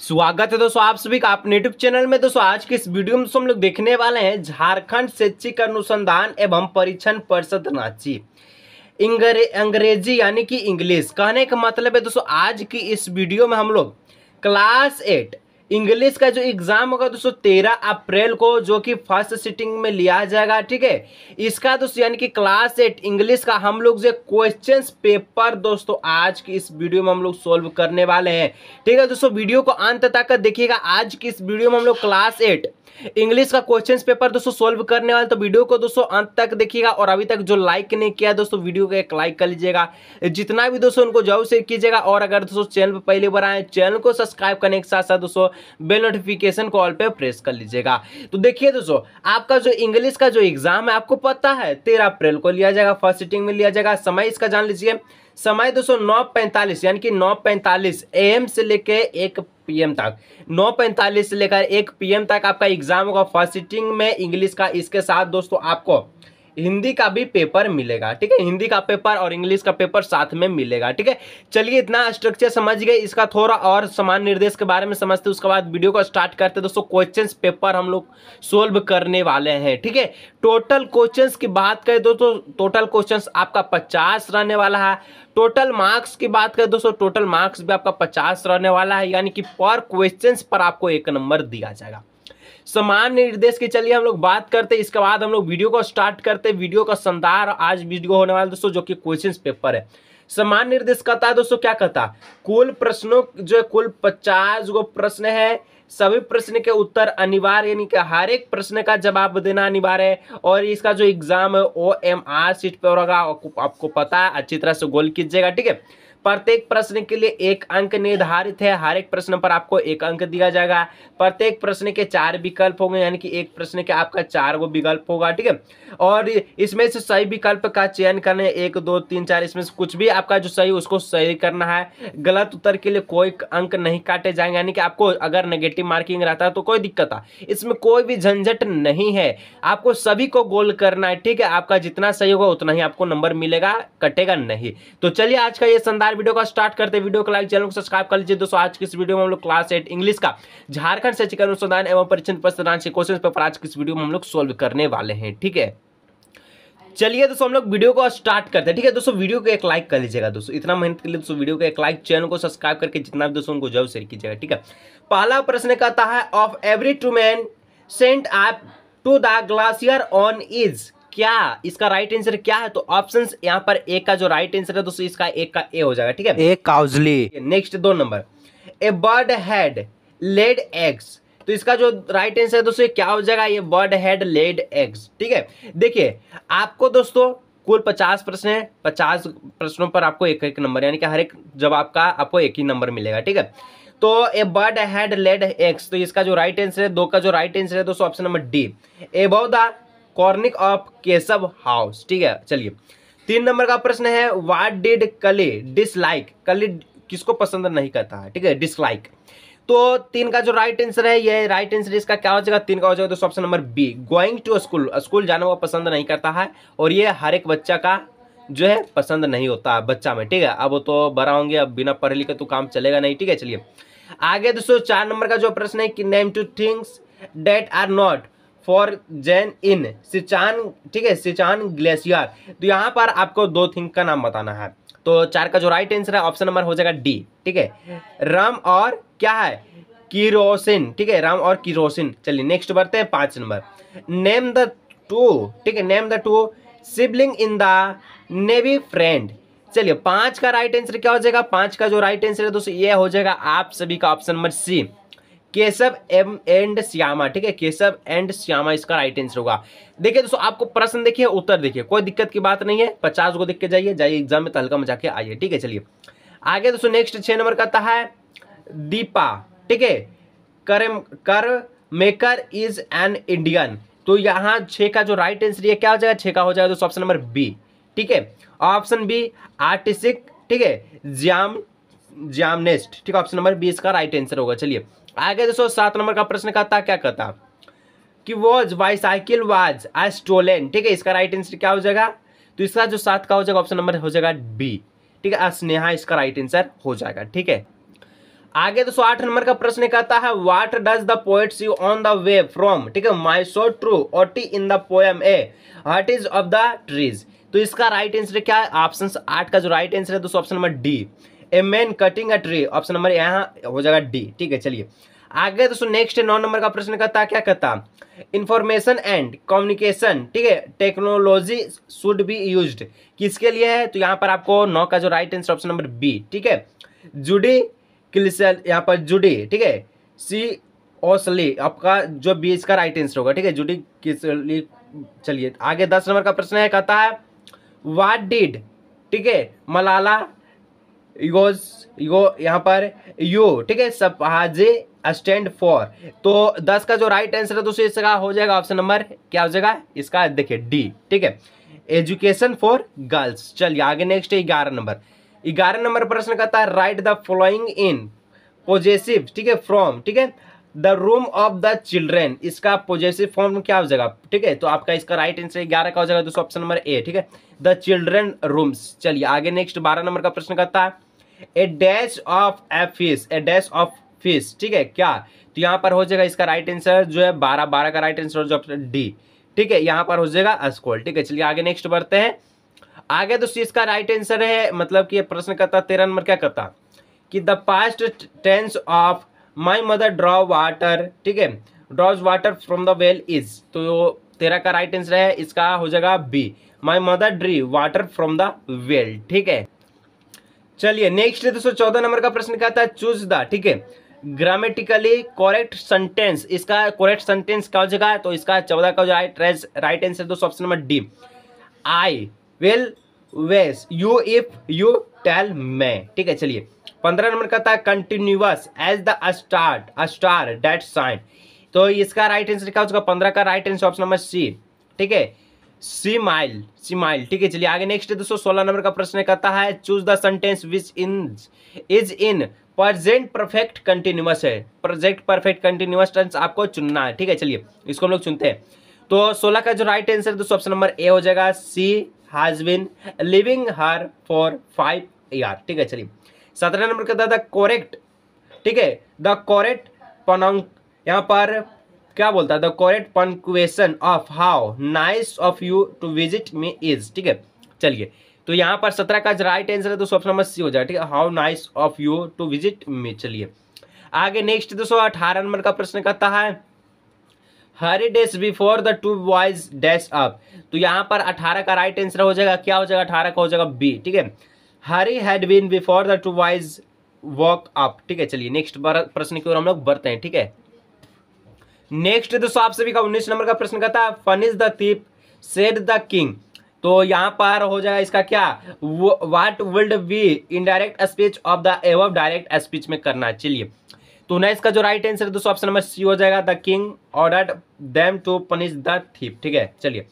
स्वागत है दोस्तों आप सभी का अपने यूट्यूब चैनल में दोस्तों आज के इस वीडियो में हम लोग देखने वाले हैं झारखंड शैक्षिक अनुसंधान एवं परीक्षण परिषद रांची इंग्रे, अंग्रेजी यानी कि इंग्लिश कहने का मतलब है दोस्तों आज की इस वीडियो में हम लोग क्लास एट इंग्लिश का जो एग्जाम होगा दोस्तों तेरह अप्रैल को जो कि फर्स्ट सिटिंग में लिया जाएगा ठीक है इसका दोस्तों यानी कि क्लास एट इंग्लिश का हम लोग जो क्वेश्चन पेपर दोस्तों आज की इस वीडियो में हम लोग सोल्व करने वाले हैं ठीक है दोस्तों वीडियो को अंत तक देखिएगा आज की इस वीडियो में हम लोग क्लास एट इंग्लिश का क्वेश्चन पेपर दोस्तों सोल्व करने वाले तो वीडियो को दोस्तों अंत तक देखिएगा और अभी तक जो लाइक नहीं किया दोस्तों वीडियो को एक लाइक कर लीजिएगा जितना भी दोस्तों उनको जरूर शेयर कीजिएगा और अगर दोस्तों चैनल पर पहली बार आए चैनल को सब्सक्राइब करने के साथ साथ दोस्तों बेल नोटिफिकेशन कॉल पे प्रेस कर लीजिएगा तो देखिए दोस्तों आपका जो इंग्लिश का जो एग्जाम है आपको पता है तेरह अप्रैल को लिया जाएगा फर्स्ट सीटिंग में लिया जाएगा समय इसका जान लीजिए समय दोस्तों नौ यानी कि नौ पैंतालीस एम से लेके एक पीएम तक नौ पैंतालीस से लेकर एक पीएम तक आपका एग्जाम होगा फर्स्ट सीटिंग में इंग्लिश का इसके साथ दोस्तों आपको हिंदी का भी पेपर मिलेगा ठीक है हिंदी का पेपर और इंग्लिश का पेपर साथ में मिलेगा ठीक है चलिए इतना स्ट्रक्चर समझ गए इसका थोड़ा और समान निर्देश के बारे में समझते उसके बाद वीडियो को स्टार्ट करते दोस्तों क्वेश्चन पेपर हम लोग सोल्व करने वाले हैं ठीक है टोटल क्वेश्चन की बात करें दोस्तों टोटल क्वेश्चन आपका पचास रहने वाला है टोटल मार्क्स की बात करें दोस्तों टोटल मार्क्स भी आपका पचास रहने वाला है यानी कि पर क्वेश्चन पर आपको एक नंबर दिया जाएगा समान निर्देश के चलिए हम लोग बात करते इसके बाद हम लोग वीडियो को स्टार्ट करते वीडियो का संदार आज वीडियो होने वाला दोस्तों जो कि क्वेश्चन पेपर है समान निर्देश कहता है दोस्तों क्या कहता है कुल प्रश्नों जो है कुल पचास गो प्रश्न है सभी प्रश्न के उत्तर अनिवार्य यानी कि हर एक प्रश्न का जवाब देना अनिवार्य है और इसका जो एग्जाम है ओ एम आर सीट पर होगा आपको पता है अच्छी तरह से गोल कीजिएगा ठीक है प्रत्येक प्रश्न के लिए एक अंक निर्धारित है हर एक प्रश्न पर आपको एक अंक दिया जाएगा प्रत्येक प्रश्न के चार विकल्प होंगे यानी कि एक प्रश्न के आपका चार वो विकल्प होगा ठीक है और इसमें से सही विकल्प का चयन करने एक दो तीन चार इसमें से कुछ भी आपका जो सही उसको सही करना है गलत उत्तर के लिए कोई अंक नहीं काटे जाएंगे यानी कि आपको अगर नेगेटिव मार्किंग रहता है तो कोई दिक्कत आ इसमें कोई भी झंझट नहीं है आपको सभी को गोल करना है ठीक है आपका जितना सही होगा उतना ही आपको नंबर मिलेगा कटेगा नहीं तो चलिए आज का ये शानदार वीडियो का स्टार्ट करते हैं वीडियो को लाइक चैनल को सब्सक्राइब कर लीजिए दोस्तों आज की इस वीडियो में हम लोग क्लास एट इंग्लिश का झारखंड से चिकन अनुसंधान एवं परीक्षण प्रस्थान से क्वेश्चन पेपर आज की इस वीडियो में हम लोग सोल्व करने वाले हैं ठीक है चलिए दोस्तों हम लोग वीडियो को स्टार्ट करते हैं ठीक है दोस्तों वीडियो को एक लाइक कर लीजिएगा दोस्तों इतना मेहनत के लिए दोस्तों वीडियो को एक लाइक चैनल को सब्सक्राइब करके जितना भी दोस्तों उनको जरूर शेयर कीजिएगा ठीक है पहला प्रश्न कहता है of every two man sent up to the glacier on is क्या इसका राइट आंसर क्या है तो ऑप्शन यहाँ पर एक का जो राइट आंसर है दोस्तों इसका एक का ए हो जाएगा ठीक है ए काउजली नेक्स्ट दो number a bird had laid eggs तो इसका जो राइट आंसर है दोस्तों ये क्या हो जाएगा ये बर्ड हेड लेड एग्स ठीक है देखिए आपको दोस्तों कुल पचास प्रश्न है पचास प्रश्नों पर आपको एक एक नंबर यानी कि हर एक जवाब का आपको एक ही नंबर मिलेगा ठीक है तो a bird had laid eggs तो इसका जो राइट आंसर है दो का जो राइट आंसर है दोस्तों option number D above the cornice of Keshav house ठीक है चलिए तीन नंबर का प्रश्न है वाट डिड कले डिसलाइक कले किसको पसंद नहीं करता है ठीक है डिसलाइक तो तीन का जो राइट आंसर है ये राइट आंसर इसका क्या हो जाएगा तीन का हो जाएगा तो option number B going to school school जाना वो पसंद नहीं करता है और ये हर एक बच्चा का जो है पसंद नहीं होता है बच्चा में ठीक है अब वो तो बड़ा होंगे अब बिना पढ़े लिखे तो काम चलेगा नहीं ठीक है चलिए आगे दोस्तों चार नंबर का जो प्रश्न है कि name two things that are not foreign in सिचान ठीक है सिचान ग्लेशियर तो यहाँ पर आपको दो थिंग का नाम बताना है तो चार का जो राइट आंसर है ऑप्शन नंबर हो जाएगा डी ठीक है रम और क्या है किरोसिन ठीक है राम और किरोसिन चलिए नेक्स्ट बढ़ते हैं पांच नंबर नेम द टू ठीक है name the two sibling in the navy friend चलिए पांच का राइट आंसर क्या हो जाएगा पांच का जो राइट आंसर है दोस्तों ये हो जाएगा आप सभी का option number C Keshav M and Shyama ठीक है केशव एंड श्यामा इसका राइट आंसर होगा देखिए दोस्तों आपको प्रश्न देखिए उत्तर देखिए कोई दिक्कत की बात नहीं है पचास को देख के जाइए जाइए एग्जाम में तलका तो मजा के आइए ठीक है चलिए आगे दोस्तों नेक्स्ट छह नंबर का है दीपा ठीक है करम कर मेकर इज एन इंडियन तो यहाँ छे का जो राइट आंसर है क्या हो जाएगा छे का हो जाएगा दोस्तों ऑप्शन नंबर बी ठीक है ऑप्शन बी आर्टिस्टिक ठीक है ज्याम ज्यामनेस्ट ठीक है ऑप्शन नंबर बी इसका राइट आंसर होगा चलिए आगे दोस्तों सात नंबर का प्रश्न कहता क्या कहता कि was cycle was I stolen ठीक है इसका राइट आंसर क्या हो जाएगा तो इसका जो सात का हो जाएगा ऑप्शन नंबर हो जाएगा बी ठीक है स्नेहा इसका राइट आंसर हो जाएगा ठीक है आगे दोस्तों आठ नंबर का प्रश्न कहता है what does the poet see on the way from ठीक है माई सो ट्रू ओटी in the poem a hut is of the trees तो इसका राइट आंसर क्या है ऑप्शन आठ का जो राइट आंसर है दोस्तों option number D a man cutting a tree option number यहाँ हो जाएगा डी ठीक है चलिए आगे दोस्तों नेक्स्ट नौ नंबर का प्रश्न कहता क्या कहता इंफॉर्मेशन एंड कम्युनिकेशन ठीक है टेक्नोलॉजी शुड बी यूज्ड किसके लिए है तो यहाँ पर आपको नौ का जो right answer option number B ठीक है जुडी क्लिसल यहाँ पर जुडी ठीक है सी ओसली आपका जो बी इसका राइट आंसर होगा ठीक है जुडी किसली चलिए आगे दस नंबर का प्रश्न है कहता है वाट डिड ठीक है मलाला यो यहाँ पर यू ठीक है सपाजे स्टैंड फॉर तो दस का जो राइट आंसर है दोस्तों इसका हो जाएगा ऑप्शन नंबर क्या हो जाएगा इसका देखिए डी ठीक है एजुकेशन फॉर गर्ल्स चलिए आगे नेक्स्ट है ग्यारह नंबर ग्यारह नंबर प्रश्न कहता है write the following in possessive ठीक है फ्रॉम ठीक है the room of the children इसका पोजेसिव फॉर्म क्या हो जाएगा ठीक है तो आपका इसका राइट आंसर ग्यारह का हो जाएगा दोस्तों ऑप्शन नंबर ए ठीक है द चिल्ड्रेन रूम्स चलिए आगे नेक्स्ट बारह नंबर का प्रश्न कहता है a dash of a fish a dash of fish ठीक है क्या तो यहाँ पर हो जाएगा इसका राइट आंसर जो है बारह बारह का राइट आंसर डी ठीक है यहाँ पर हो जाएगा अस्कोल ठीक है चलिए आगे नेक्स्ट बढ़ते हैं आगे दोस्तों इसका राइट आंसर है मतलब कि ये प्रश्न करता तेरह नंबर क्या करता कि the past tense of my mother draw water ठीक है draws water from the well is तो तेरा का राइट आंसर है इसका हो जाएगा B my mother drew water from the well ठीक है चलिए नेक्स्ट है दोस्तों चौदह नंबर का प्रश्न क्या था चूज द ठीक है ग्रामेटिकली करेक्ट सेंटेंस इसका करेक्ट सेंटेंस क्या हो जाएगा तो इसका चौदह का जो राइट राइट आंसर दोस्तों option number D I will wish you if you tell me ठीक है चलिए पंद्रह नंबर का था continuous as the start star date sign तो इसका राइट आंसर क्या हो चुका पंद्रह का right answer option number C ठीक है सीमाइल सीमाइल ठीक है चलिए आगे नेक्स्ट है दोस्तों सोलह नंबर का प्रश्न कहता है choose the sentence which in is in present perfect continuous है प्रोजेक्ट परफेक्ट कंटिन्यूस टेंस आपको चुनना है ठीक है चलिए इसको हम लोग चुनते हैं तो सोलह का जो राइट आंसर दोस्तों ऑप्शन नंबर ए हो जाएगा C has been living here for five year ठीक है चलिए सत्रह नंबर का था द कोरेक्ट ठीक है द कोरेक्ट पनाउ यहाँ पर क्या बोलता है the correct punctuation of how nice of you to visit me is ठीक है चलिए तो यहाँ पर सत्रह का राइट आंसर है दोस्तों ऑप्शन नंबर सी हो जाएगा ठीक है how nice of you to visit me चलिए आगे नेक्स्ट दोस्तों अठारह नंबर का प्रश्न कहता है Hari dash before the two boys dash up तो यहाँ पर अठारह का राइट आंसर हो जाएगा क्या हो जाएगा अठारह का हो जाएगा बी ठीक है Hari had been before the two boys walk up ठीक है चलिए नेक्स्ट प्रश्न की ओर हम लोग बढ़ते हैं ठीक है नेक्स्ट दोस्तों आप सभी का उन्नीस नंबर का प्रश्न कहता है punish the thief said the king तो यहाँ पर हो जाएगा इसका क्या what would be indirect speech of the एव डायरेक्ट स्पीच में करना चलिए तो ना इसका जो राइट आंसर है दोस्तों ऑप्शन नंबर सी हो जाएगा the king order them to punish the thief ठीक है चलिए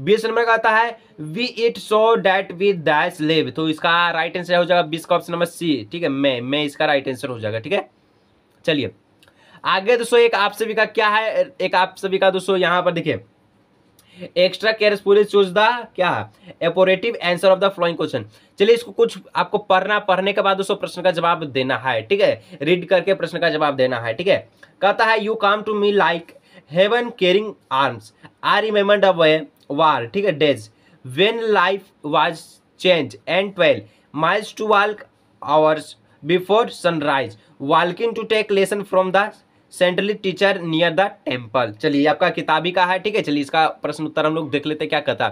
बीस नंबर का आता है we eat so that we dash live तो इसका राइट आंसर हो जाएगा बीस का ऑप्शन नंबर सी ठीक है मैं मैं इसका राइट आंसर हो जाएगा ठीक है चलिए आगे दोस्तों एक आप सभी का क्या है एक आप सभी का दोस्तों यहाँ पर देखिए एक्स्ट्रा केयर पूरी चूज द क्या appropriate answer of the following question चलिए इसको कुछ आपको पढ़ना पढ़ने के बाद दोस्तों प्रश्न का जवाब देना है ठीक है रीड करके प्रश्न का जवाब देना है ठीक है कहता है you come to me like heaven caring arms I remember the way war ठीक है days when life was change and twelve miles to walk hours before sunrise walking to take lesson from the saintly teacher near the temple चलिए आपका किताब ही का है ठीक है चलिए इसका प्रश्न उत्तर हम लोग देख लेते क्या कहता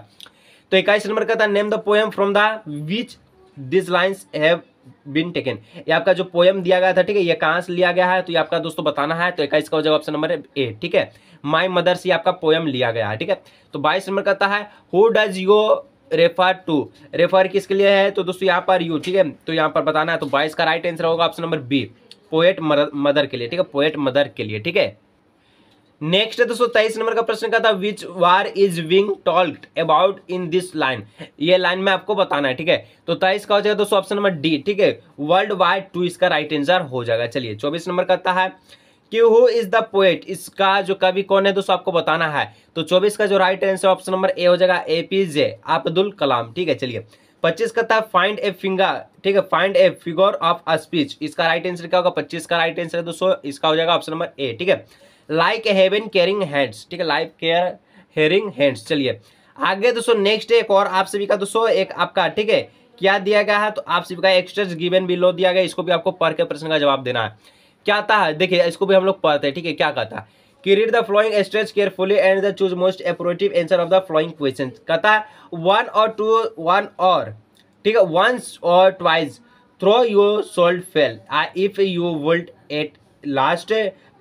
तो इक्कीस नंबर का था name the poem from the which this lines have been taken ये आपका जो पोएम दिया गया था ठीक है ये कहाँ से लिया गया है तो ये आपका दोस्तों बताना है तो इक्कीस का हो जाएगा ऑप्शन नंबर ए ठीक है माई मदर से आपका पोएम लिया गया है ठीक है तो बाईस नंबर कहता है who does you refer to refer किसके लिए है तो दोस्तों यहाँ पर यू ठीक है तो यहाँ पर बताना है तो बाईस का राइट आंसर होगा option number B poet mother के लिए ठीक है पोएट मदर के लिए ठीक है नेक्स्ट है दोस्तों तेईस नंबर का प्रश्न क्या था which war is being talked about in this line ये लाइन में आपको बताना है ठीक है तो तेईस का हो जाएगा दोस्तों ऑप्शन नंबर डी ठीक है वर्ल्ड वाइड टू इसका राइट आंसर हो जाएगा चलिए चौबीस नंबर का है कि हु इज द पोएट इसका जो कवि कौन है दोस्तों आपको बताना है तो चौबीस का जो right answer option number A हो जाएगा ए पी जे अब्दुल कलाम ठीक है चलिए पच्चीस का था फाइंड ए फिंगर ठीक है find a figure of a speech इसका राइट आंसर क्या होगा पच्चीस का राइट आंसर है दोस्तों इसका हो जाएगा ऑप्शन नंबर ए ठीक है लाइक हेवन केयरिंग हैंड्स ठीक है लाइक केयर हेयरिंग हैंड्स चलिए आगे दोस्तों नेक्स्ट एक और आप सभी का दोस्तों एक आपका ठीक है क्या दिया गया है तो आप सभी का एक्स्ट्रेस गिवन बिलो दिया गया इसको भी आपको पढ़ के प्रश्न का जवाब देना है क्या आता है देखिए इसको भी हम लोग पढ़ते हैं ठीक है क्या कहता है Read the following extract carefully and the choose most appropriate answer of the following questions. कहता one or two, one or ठीक है once or twice throw your soul, fell uh, if you would at last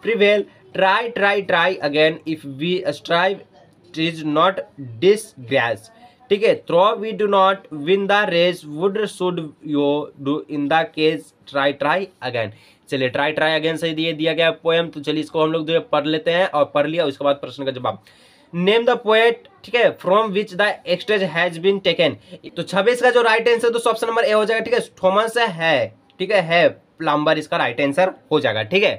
prevail try try try again if we strive it is not disgrace ठीक है We do not win the race. Would would you do in the case? Try, try again. चलिए try try again सही दिए दिया गया poem तो चलिए इसको हम लोग जो पढ़ लेते हैं और पढ़ लिया उसके बाद प्रश्न का जवाब नेम द पोएट ठीक है from which the extract has been taken तो छब्बीस का जो राइट आंसर दोस्तों ऑप्शन नंबर ए हो जाएगा ठीक है थॉमस है ठीक है है प्लम्बर इसका राइट आंसर हो जाएगा ठीक है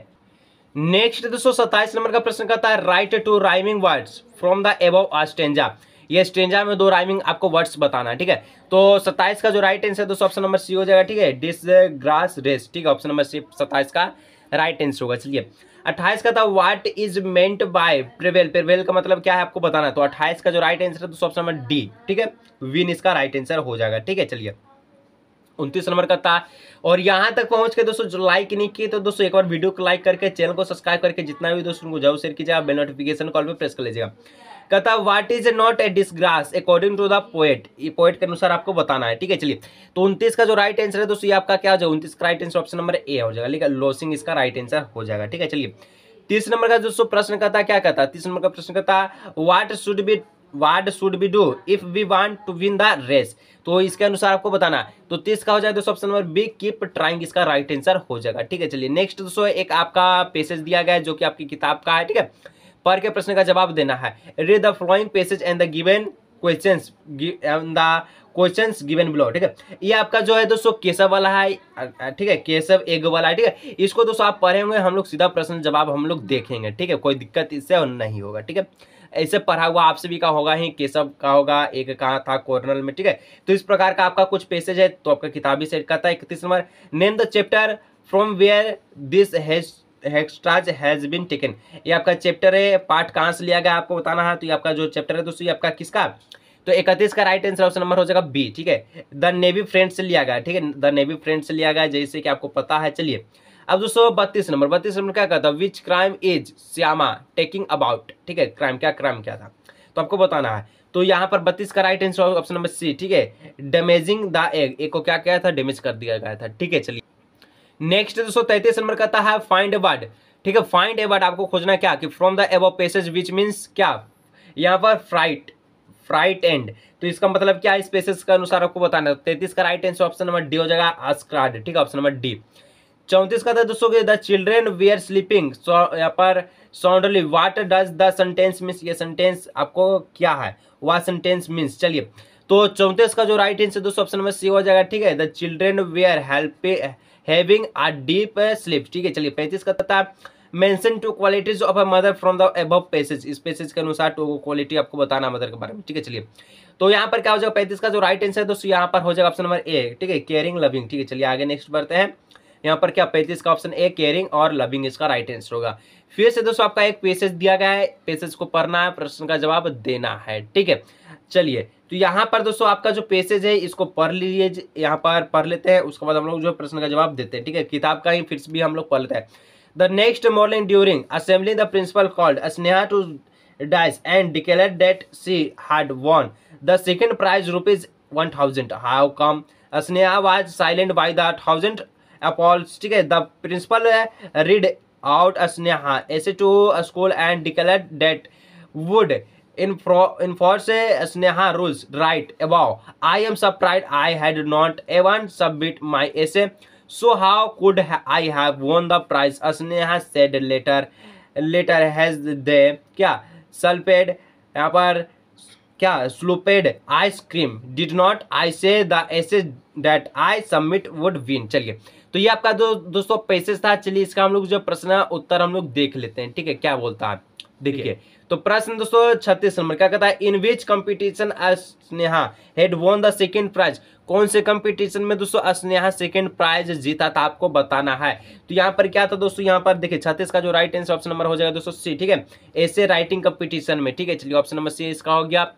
नेक्स्ट दोस्तों सत्ताईस नंबर का प्रश्न कहता है write two rhyming words from the above stanza ये स्ट्रेंजा में दो राइमिंग आपको वर्ड्स बताना है ठीक है तो सत्ताईस का जो राइट आंसर है दोस्तों ऑप्शन नंबर सी हो जाएगा ठीक है डिस ग्रास रेस ठीक है ऑप्शन नंबर सी सत्ताईस का राइट आंसर होगा चलिए अट्ठाईस का था what is meant by prevail prevail का मतलब क्या है आपको बताना है तो अट्ठाईस का जो राइट आंसर है दोस्तों ऑप्शन नंबर डी ठीक है विन इसका राइट आंसर हो जाएगा ठीक है चलिए उनतीस नंबर का था और यहां तक पहुंच के दोस्तों लाइक नहीं किए तो दोस्तों एक बार वीडियो को लाइक करके चैनल को सब्सक्राइब करके जितना भी दोस्तों को जरूर शेयर कीजिएगा बेल नोटिफिकेशन कॉल पर प्रेस कर लीजिएगा कहता है what is not a disgrace according to the poet ये पोएट के अनुसार आपको बताना है ठीक है चलिए तो उनतीस का जो राइट आंसर है दोस्तों ये आपका क्या हो जाएगा उनतीस का right answer option number A हो जाएगा लेकिन है लॉसिंग इसका राइट आंसर हो जाएगा ठीक है चलिए तीस नंबर का दोस्तों प्रश्न कहता क्या कहता तीस नंबर का प्रश्न कहता what should be what should be do if we want to win the race तो इसके अनुसार आपको बताना तो तीस का हो जाएगा दोस्तों option number B keep trying इसका राइट आंसर हो जाएगा ठीक है चलिए नेक्स्ट दोस्तों एक आपका पेसेज दिया गया है जो कि आपकी किताब का है ठीक है पर के प्रश्न का जवाब देना है read the following passage and the given question the question given below ठीक है ये आपका जो है दोस्तों केशव वाला है ठीक है केशव एग वाला है ठीक है इसको दोस्तों आप पढ़े होंगे हम लोग सीधा प्रश्न जवाब हम लोग देखेंगे ठीक है कोई दिक्कत इससे नहीं होगा ठीक है ऐसे पढ़ा हुआ आप सभी का होगा ही केसव का होगा एक कहाँ था कॉर्नर में ठीक है तो इस प्रकार का आपका कुछ पैसेज है तो आपका किताबी सेट करता है इकतीस number name the chapter from where this has extracts has been taken ये आपका चैप्टर है पार्ट कहाँ से लिया गया आपको बताना है तो ये आपका जो चैप्टर है दोस्तों ये आपका किसका तो इकतीस का राइट आंसर ऑप्शन नंबर हो जाएगा बी ठीक है द नेवी फ्रेंड से लिया गया ठीक है द नेवी फ्रेंड से लिया गया जैसे कि आपको पता है चलिए अब दोस्तों बत्तीस नंबर बत्तीस नंबर क्या कहता which crime is Shyama talking about ठीक है क्राइम क्या क्राइम क्या था तो आपको बताना है तो यहाँ पर बत्तीस का right answer option number C ठीक है डैमेजिंग द एग एक को क्या किया था डैमेज कर दिया गया था ठीक है चलिए नेक्स्ट दोस्तों तैतीस नंबर कहता है फाइंड ए वर्ड ठीक है फाइंड ए वर्ड आपको खोजना क्या कि from the above passage which means क्या यहाँ पर फ्राइट फ्राइट एंड तो इसका मतलब क्या है स्पेसेस के अनुसार आपको बताना तैतीस का right answer option number D हो जाएगा आस्क्राड ठीक है ऑप्शन नंबर डी चौंतीस का था दोस्तों the children we are sleeping यहाँ पर soundly what does the sentence means ये सेंटेंस आपको क्या है वाट सेंटेंस मीन्स चलिए तो चौंतीस का जो राइट आंसर दोस्तों ऑप्शन नंबर सी हो जाएगा ठीक है the children we are helping having a deep sleep ठीक है चलिए पैंतीस का था mention two qualities of a mother from the above passage इस पैसेज के अनुसार टू क्वालिटी आपको बताना मदर के बारे में ठीक है चलिए तो यहाँ पर क्या हो जाएगा पैंतीस का जो राइट आंसर है दोस्तों यहाँ पर हो जाएगा ऑप्शन नंबर ए ठीक है केयरिंग लविंग ठीक है चलिए आगे नेक्स्ट बढ़ते हैं यहाँ पर क्या पैंतीस का ऑप्शन ए केयरिंग और लविंग इसका राइट आंसर होगा फिर से दोस्तों आपका एक पेसेज दिया गया है पेसेज को पढ़ना है प्रश्न का जवाब देना है ठीक है चलिए तो यहाँ पर दोस्तों आपका जो पेसेज है इसको पढ़ लीजिए यहाँ पर पढ़ लेते हैं उसके बाद हम लोग जो प्रश्न का जवाब देते हैं ठीक है किताब का ही फिर भी हम लोग पढ़ लेते हैं the next morning during assembly the principal called Sneha to dais and declared that she had won the second prize rupees one thousand how come Sneha was silent by the thousand applause ठीक है the principal read out Sneha essay to school and declared that would in for say Sneha rules right about I am surprise I had not even submit my essay so how could I have won the prize Sneha said later later has they क्या सल्फेड यहाँ पर क्या स्लोपेड ice cream did not I say the essay that I submit would win चलिए तो ये आपका दो दोस्तों पैसेज था चलिए इसका हम लोग जो प्रश्न है उत्तर हम लोग देख लेते हैं ठीक है क्या बोलता है देखिए तो प्रश्न दोस्तों छत्तीस नंबर क्या कहता है in which competition Sneha had won the second prize कौन से कंपटीशन में दोस्तों स्नेहा सेकेंड प्राइज जीता था आपको बताना है तो यहाँ पर क्या था दोस्तों यहाँ पर देखिए छत्तीस का जो राइट आंसर ऑप्शन नंबर हो जाएगा दोस्तों सी ठीक है ऐसे राइटिंग कंपटीशन में ठीक है चलिए ऑप्शन नंबर सी इसका हो गया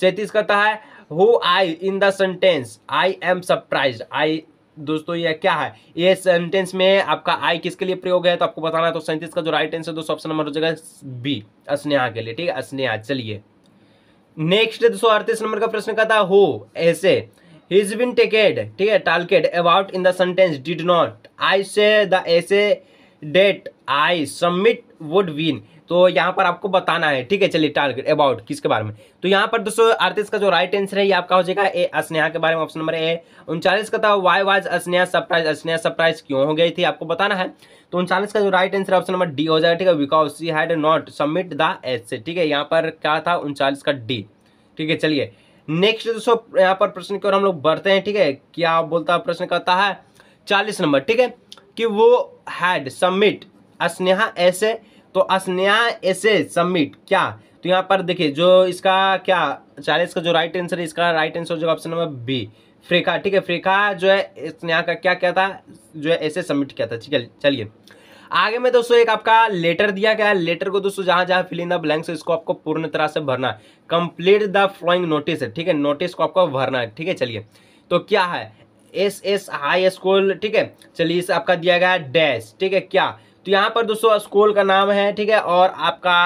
सैंतीस कहता है who I in sentence I am surprise I दोस्तों ये क्या है ये सेंटेंस में आपका आई किसके लिए प्रयोग है तो आपको बताना है तो सेंटेंस का जो राइट आंसर दोस्तों ऑप्शन नंबर हो जाएगा बी स्नेहा के लिए ठीक है स्नेहा चलिए नेक्स्ट दोस्तों अड़तीस नंबर का प्रश्न का था हो ऐसे हिज बिन टेकेड ठीक है talked about in the sentence did not I say the essay that I submit would win तो यहाँ पर आपको बताना है ठीक है चलिए टारगेट अबाउट किसके बारे में तो यहाँ पर दोस्तों अड़तीस का जो राइट आंसर है ये आपका हो जाएगा ए स्नेहा के बारे में ऑप्शन नंबर ए उनचालीस का था why was Sneha surprise Sneha surprise क्यों हो गई थी आपको बताना है तो उनचालीस का जो right answer option number D हो जाएगा ठीक है because she had not submit the essay ठीक है यहाँ पर क्या था उनचालीस का डी ठीक है चलिए नेक्स्ट दोस्तों यहाँ पर प्रश्न की ओर हम लोग बढ़ते हैं ठीक है क्या बोलता है प्रश्न कहता है चालीस नंबर ठीक है कि वो हैड सबमिट स्नेहा ऐसे तो अस्नेहा एसे सबमिट क्या तो यहाँ पर देखिए जो इसका क्या चालीस का जो राइट आंसर है इसका राइट आंसर जो ऑप्शन नंबर बी फ्रेका ठीक है फ्रेका जो है स्नेहा का क्या क्या था जो है ऐसे सबमिट किया था ठीक है चलिए आगे में दोस्तों एक आपका लेटर दिया गया है लेटर को दोस्तों जहां जहां फिल इन द ब्लैंक्स है इसको आपको पूर्ण तरह से भरना है कंप्लीट द फ्लोइंग नोटिस है ठीक है नोटिस को आपको भरना है ठीक है चलिए तो क्या है एस एस हाई स्कूल ठीक है चलिए इस आपका दिया गया है डैश ठीक है क्या तो यहाँ पर दोस्तों स्कूल का नाम है ठीक है और आपका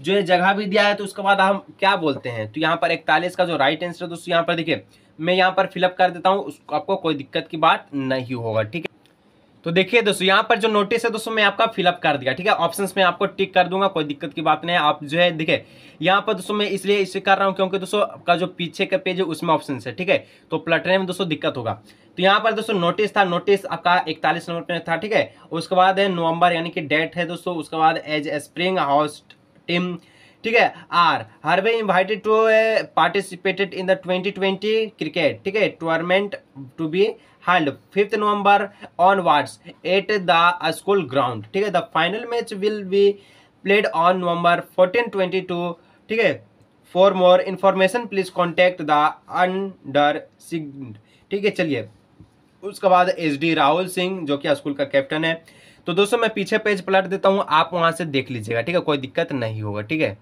जो है जगह भी दिया है तो उसके बाद हम क्या बोलते हैं तो यहाँ पर इकतालीस का जो राइट आंसर दोस्तों यहाँ पर देखिए मैं यहाँ पर फिलअप कर देता हूँ आपको कोई दिक्कत की बात नहीं होगा ठीक है तो देखिए दोस्तों यहाँ पर जो नोटिस है दोस्तों मैं आपका फिलअप कर दिया ठीक है ऑप्शन में आपको टिक कर दूंगा कोई दिक्कत की बात नहीं है आप जो है देखिए यहाँ पर दोस्तों मैं इसलिए इसे कर रहा हूँ क्योंकि दोस्तों आपका जो पीछे का पेज है उसमें ऑप्शन है ठीक है तो पलटने में दोस्तों दिक्कत होगा तो यहाँ पर दोस्तों नोटिस था नोटिस आपका इकतालीस नंबर पे था ठीक है उसके बाद है नवंबर यानी कि डेट है दोस्तों उसके बाद एज स्प्रिंग हाउस टीम ठीक है are we invited to participated in the twenty twenty cricket ठीक है tournament to be fifth November onwards at the school ground ठीक है the final match will be played on November fourteen twenty two ठीक है for more information please contact the undersigned ठीक है चलिए उसके बाद एच डी राहुल सिंह जो कि स्कूल का कैप्टन है तो दोस्तों मैं पीछे पेज पलट देता हूँ आप वहाँ से देख लीजिएगा ठीक है कोई दिक्कत नहीं होगा ठीक है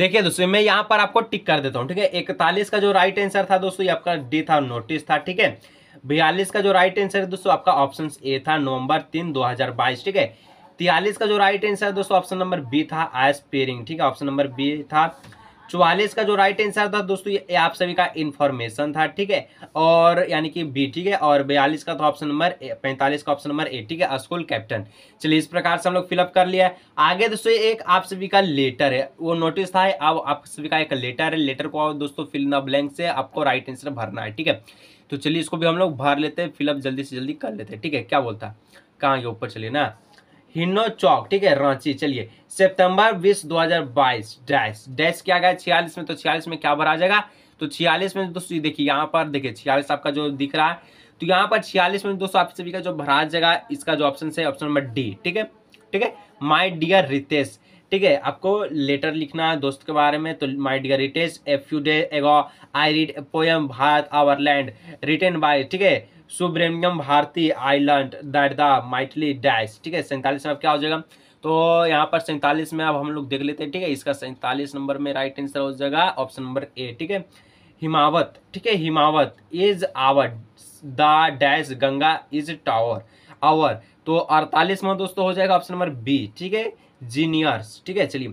देखिए दोस्तों मैं यहाँ पर आपको टिक कर देता हूँ ठीक है इकतालीस का जो राइट आंसर था दोस्तों ये आपका डी था नोटिस था ठीक है बयालीस का जो राइट आंसर है दोस्तों आपका ऑप्शन ए था नवंबर तीन दो हजार बाईस ठीक है तियालीस का जो राइट आंसर है दोस्तों ऑप्शन नंबर बी था आइस पेरिंग ठीक है ऑप्शन नंबर बी था चौवालीस का जो राइट आंसर था दोस्तों ये आप सभी का इन्फॉर्मेशन था ठीक है और यानी कि बी ठीक है और बयालीस का तो ऑप्शन नंबर पैंतालीस का ऑप्शन नंबर ए ठीक है स्कूल कैप्टन चलिए इस प्रकार से हम लोग फिलअप कर लिया है आगे दोस्तों एक आप सभी का लेटर है वो नोटिस था अब आप सभी का एक लेटर है लेटर को दोस्तों फिल न ब्लैंक से आपको राइट आंसर भरना है ठीक है तो चलिए इसको भी हम लोग भर लेते हैं फिलअप जल्दी से जल्दी कर लेते हैं ठीक है क्या बोलता है कहाँ ये ऊपर चलिए ना हिन्नो चौक ठीक है रांची चलिए सितंबर 20 2022 डैश डैश क्या गया छियालीस में तो छियालीस में क्या भरा जाएगा तो छियालीस में दोस्तों देखिए यहाँ पर देखिए छियालीस आपका जो दिख रहा है तो यहाँ पर छियालीस में दोस्तों आप सभी का जो भरा जाएगा इसका जो ऑप्शन है ऑप्शन नंबर डी ठीक है ठीक है माई डियर रितेश ठीक है आपको लेटर लिखना है दोस्त के बारे में तो my dear Ritesh a few day ago I read poem Bharat our land written by ठीक है Subramanya Bharati island that the mightily dash ठीक है सैंतालीस में अब क्या हो जाएगा तो यहाँ पर सैंतालीस में अब हम लोग देख लेते हैं ठीक है इसका सैंतालीस नंबर में राइट आंसर हो जाएगा ऑप्शन नंबर ए ठीक है हिमावत ठीक है Himavat is our the dash Ganga is tower our तो अड़तालीस में दोस्तों हो जाएगा ऑप्शन नंबर बी ठीक है जीनियर्स ठीक है चलिए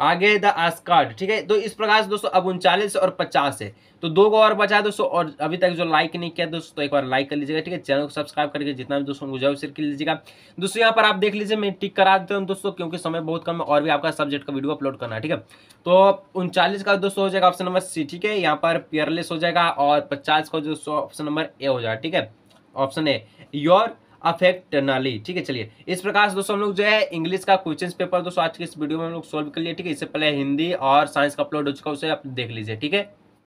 आगे द आस्कार्ड ठीक है तो इस प्रकार से दोस्तों अब उनचालीस और पचास है तो दो को और बचा दोस्तों और अभी तक जो लाइक नहीं किया दोस्तों तो एक बार लाइक कर लीजिएगा ठीक है चैनल को सब्सक्राइब करके जितना भी दोस्तों गुजर शेयर कर लीजिएगा दोस्तों यहाँ पर आप देख लीजिए मैं टिक करा देता हूँ दोस्तों क्योंकि समय बहुत कम है और भी आपका सब्जेक्ट का वीडियो अपलोड करना है ठीक है तो उनचालीस का दोस्तों हो जाएगा ऑप्शन नंबर सी ठीक है यहाँ पर पियरलेस हो जाएगा और पचास का दोस्तों ऑप्शन नंबर ए हो जाएगा ठीक है ऑप्शन ए योर अफेक्ट नाली ठीक है चलिए इस प्रकार से दोस्तों हम लोग जो है इंग्लिश का क्वेश्चन पेपर दोस्तों आज के इस वीडियो में हम लोग सोल्व कर लिए ठीक है इससे पहले हिंदी और साइंस का अपलोड हो चुका उसे आप देख लीजिए ठीक है